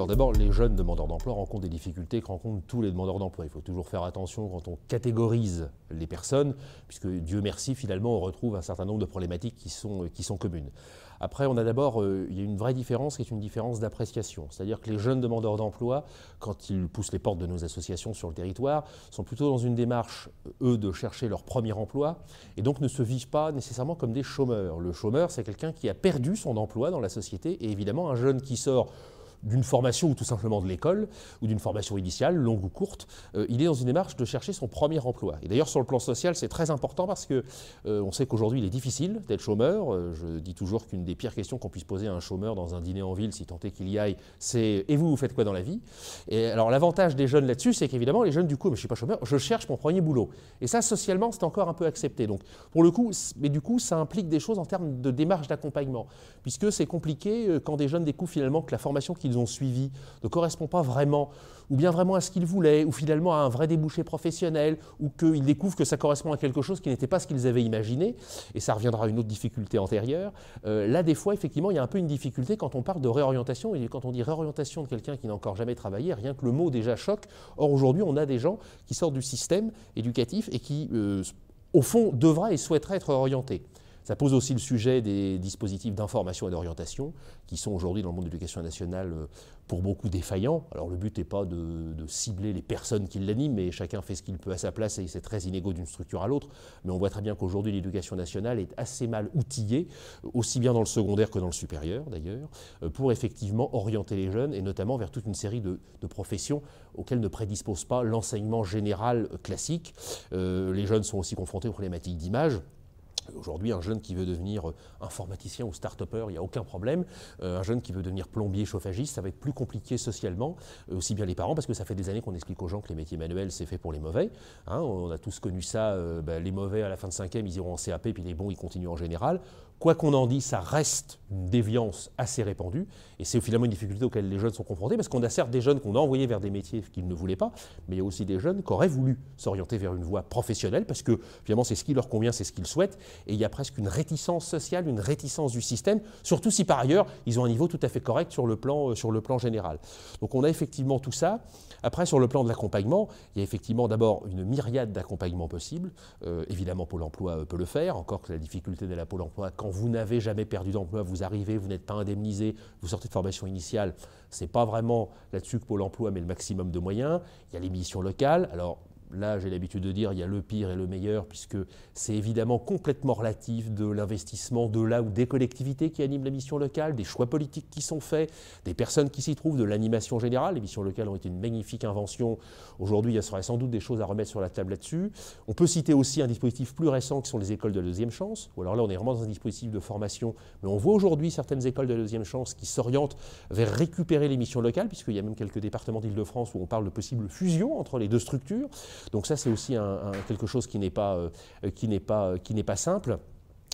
Alors d'abord, les jeunes demandeurs d'emploi rencontrent des difficultés que rencontrent tous les demandeurs d'emploi. Il faut toujours faire attention quand on catégorise les personnes, puisque Dieu merci, finalement, on retrouve un certain nombre de problématiques qui sont, euh, qui sont communes. Après, on a d'abord, euh, il y a une vraie différence qui est une différence d'appréciation. C'est-à-dire que les jeunes demandeurs d'emploi, quand ils poussent les portes de nos associations sur le territoire, sont plutôt dans une démarche, eux, de chercher leur premier emploi, et donc ne se vivent pas nécessairement comme des chômeurs. Le chômeur, c'est quelqu'un qui a perdu son emploi dans la société, et évidemment, un jeune qui sort d'une formation ou tout simplement de l'école, ou d'une formation initiale, longue ou courte, euh, il est dans une démarche de chercher son premier emploi. Et d'ailleurs, sur le plan social, c'est très important parce que euh, on sait qu'aujourd'hui, il est difficile d'être chômeur. Euh, je dis toujours qu'une des pires questions qu'on puisse poser à un chômeur dans un dîner en ville, si tant est qu'il y aille, c'est Et vous, vous faites quoi dans la vie Et alors, l'avantage des jeunes là-dessus, c'est qu'évidemment, les jeunes, du coup, je ne suis pas chômeur, je cherche mon premier boulot. Et ça, socialement, c'est encore un peu accepté. Donc, pour le coup, mais du coup, ça implique des choses en termes de démarche d'accompagnement, puisque c'est compliqué quand des jeunes découvrent finalement que la formation qui ont suivi ne correspond pas vraiment, ou bien vraiment à ce qu'ils voulaient, ou finalement à un vrai débouché professionnel, ou qu'ils découvrent que ça correspond à quelque chose qui n'était pas ce qu'ils avaient imaginé, et ça reviendra à une autre difficulté antérieure. Euh, là, des fois, effectivement, il y a un peu une difficulté quand on parle de réorientation, et quand on dit réorientation de quelqu'un qui n'a encore jamais travaillé, rien que le mot déjà choque. Or, aujourd'hui, on a des gens qui sortent du système éducatif et qui, euh, au fond, devraient et souhaiteraient être orientés. Ça pose aussi le sujet des dispositifs d'information et d'orientation qui sont aujourd'hui dans le monde de l'éducation nationale euh, pour beaucoup défaillants. Alors le but n'est pas de, cibler les personnes qui l'animent, mais chacun fait ce qu'il peut à sa place et c'est très inégaux d'une structure à l'autre. Mais on voit très bien qu'aujourd'hui l'éducation nationale est assez mal outillée, aussi bien dans le secondaire que dans le supérieur d'ailleurs, euh, pour effectivement orienter les jeunes et notamment vers toute une série de, professions auxquelles ne prédispose pas l'enseignement général classique. Euh, les jeunes sont aussi confrontés aux problématiques d'image. Aujourd'hui, un jeune qui veut devenir euh, informaticien ou start-upper, il n'y a aucun problème. Euh, un jeune qui veut devenir plombier, chauffagiste, ça va être plus compliqué socialement, euh, aussi bien les parents, parce que ça fait des années qu'on explique aux gens que les métiers manuels, c'est fait pour les mauvais. Hein. on a tous connu ça, bah, les mauvais à la fin de 5 cinquième, ils iront en CAP, puis les bons, ils continuent en général. Quoi qu'on en dise, ça reste une déviance assez répandue, et c'est finalement une difficulté auxquelles les jeunes sont confrontés, parce qu'on a certes des jeunes qu'on a envoyés vers des métiers qu'ils ne voulaient pas, mais il y a aussi des jeunes qui auraient voulu s'orienter vers une voie professionnelle, parce que finalement, c'est ce qui leur convient, c'est ce qu'ils souhaitent, et il y a presque une réticence sociale, une réticence du système, surtout si par ailleurs ils ont un niveau tout à fait correct sur le plan, euh, sur le plan général. Donc on a effectivement tout ça. Après, sur le plan de l'accompagnement, il y a effectivement d'abord une myriade d'accompagnements possibles. Euh, évidemment, Pôle emploi euh, peut le faire, encore que la difficulté de la Pôle emploi, quand vous n'avez jamais perdu d'emploi, vous arrivez, vous n'êtes pas indemnisé, vous sortez de formation initiale, ce n'est pas vraiment là-dessus que Pôle emploi met le maximum de moyens. Il y a les missions locales. Alors, là, j'ai l'habitude de dire, il y a le pire et le meilleur, puisque c'est évidemment complètement relatif de l'investissement de là ou des collectivités qui animent la mission locale, des choix politiques qui sont faits, des personnes qui s'y trouvent, de l'animation générale. Les missions locales ont été une magnifique invention. Aujourd'hui, il y aurait sans doute des choses à remettre sur la table là-dessus. On peut citer aussi un dispositif plus récent qui sont les écoles de la deuxième chance, ou alors là, on est vraiment dans un dispositif de formation, mais on voit aujourd'hui certaines écoles de la deuxième chance qui s'orientent vers récupérer les missions locales, puisqu'il y a même quelques départements d'Île-de-France où on parle de possible fusion entre les deux structures. Donc ça, c'est aussi quelque chose qui n'est pas euh, euh, simple.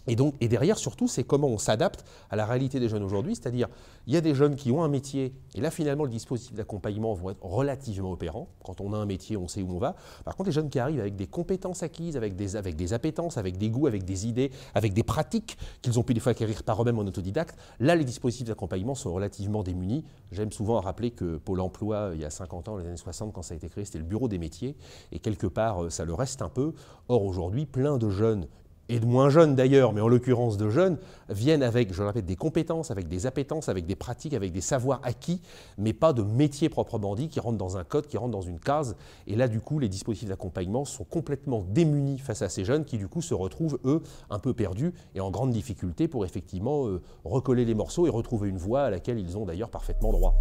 Et, donc, et derrière, surtout, c'est comment on s'adapte à la réalité des jeunes aujourd'hui. C'est-à-dire, il y a des jeunes qui ont un métier, et là, finalement, le dispositif d'accompagnement va être relativement opérant. Quand on a un métier, on sait où on va. Par contre, les jeunes qui arrivent avec des compétences acquises, avec des, avec des appétences, avec des goûts, avec des idées, avec des pratiques qu'ils ont pu des fois acquérir par eux-mêmes en autodidacte, là, les dispositifs d'accompagnement sont relativement démunis. J'aime souvent rappeler que Pôle emploi, il y a 50 ans, les années 60, quand ça a été créé, c'était le bureau des métiers, et quelque part, euh, ça le reste un peu. Or, aujourd'hui, plein de jeunes et de moins jeunes d'ailleurs, mais en l'occurrence de jeunes, viennent avec, je le répète, des compétences, avec des appétences, avec des pratiques, avec des savoirs acquis, mais pas de métier proprement dit qui rentrent dans un code, qui rentrent dans une case. Et là, du coup, les dispositifs d'accompagnement sont complètement démunis face à ces jeunes qui, du coup, se retrouvent, eux, un peu perdus et en grande difficulté pour effectivement euh, recoller les morceaux et retrouver une voie à laquelle ils ont d'ailleurs parfaitement droit.